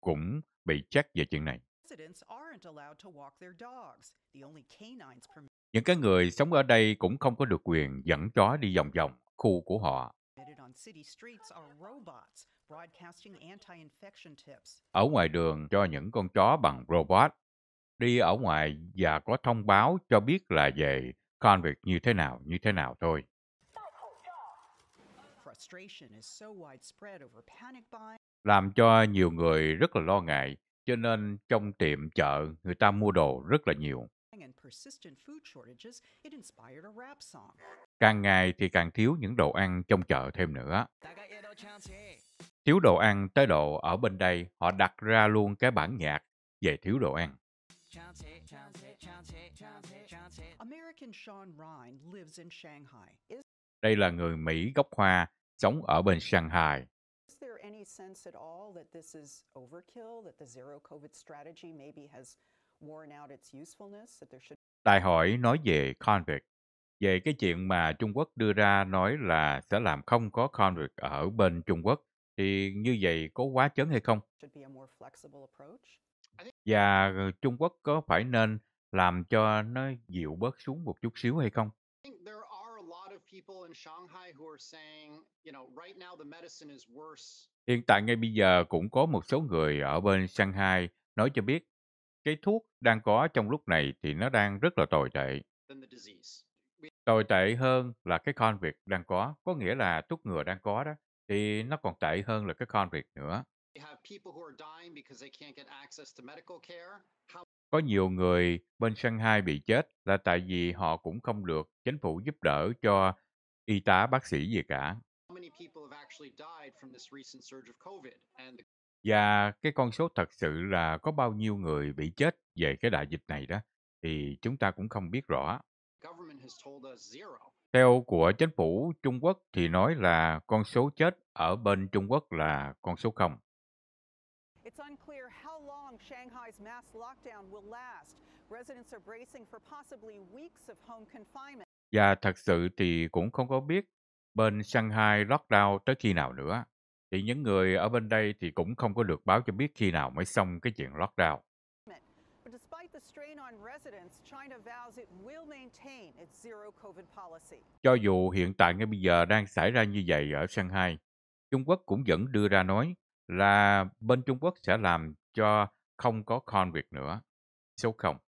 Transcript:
cũng bị chắc về chuyện này. Những cái người sống ở đây cũng không có được quyền dẫn chó đi vòng vòng khu của họ. Ở ngoài đường cho những con chó bằng robot đi ở ngoài và có thông báo cho biết là về con việc như thế nào như thế nào thôi làm cho nhiều người rất là lo ngại, cho nên trong tiệm chợ người ta mua đồ rất là nhiều. Càng ngày thì càng thiếu những đồ ăn trong chợ thêm nữa. Thiếu đồ ăn tới độ ở bên đây họ đặt ra luôn cái bản nhạc về thiếu đồ ăn. Đây là người Mỹ gốc Hoa sống ở bên Shanghai any sense at all that this is overkill, that the zero COVID strategy maybe has worn out its usefulness, that there should Đại hội nói về convict, về cái chuyện mà Trung Quốc đưa ra nói là sẽ làm không có convict ở bên Trung Quốc thì như vậy có quá chấn hay không? Và Trung Quốc có phải nên làm cho nó dịu bớt xuống một chút xíu hay không? people in Shanghai who are saying, you know, right now the medicine is worse. Hiện tại ngay bây giờ cũng có một số người ở bên Shanghai nói cho biết cái thuốc đang có trong lúc này thì nó đang rất là tồi tệ. Tồi tệ hơn là cái con việc đang có, có nghĩa là thuốc ngừa đang có đó, thì nó còn tệ hơn là cái con việc nữa. Có nhiều người bên Shanghai bị chết là tại vì họ cũng không được chính phủ giúp đỡ cho y tá, bác sĩ gì cả. Và cái con số thật sự là có bao nhiêu người bị chết về cái đại dịch này đó thì chúng ta cũng không biết rõ. Theo của chính phủ Trung Quốc thì nói là con số chết ở bên Trung Quốc là con số không. It's unclear how long Shanghai's mass lockdown will last. Residents are bracing for possibly weeks of home confinement. Và thật sự thì cũng không có biết bên Shanghai lockdown tới khi nào nữa. Thì những người ở bên đây thì cũng không có được báo cho biết khi nào mới xong cái chuyện lockdown. Cho dù hiện tại ngay bây giờ đang xảy ra như vậy ở Shanghai, Trung Quốc cũng vẫn đưa ra nói là bên Trung Quốc sẽ làm cho không có con việc nữa, số 0.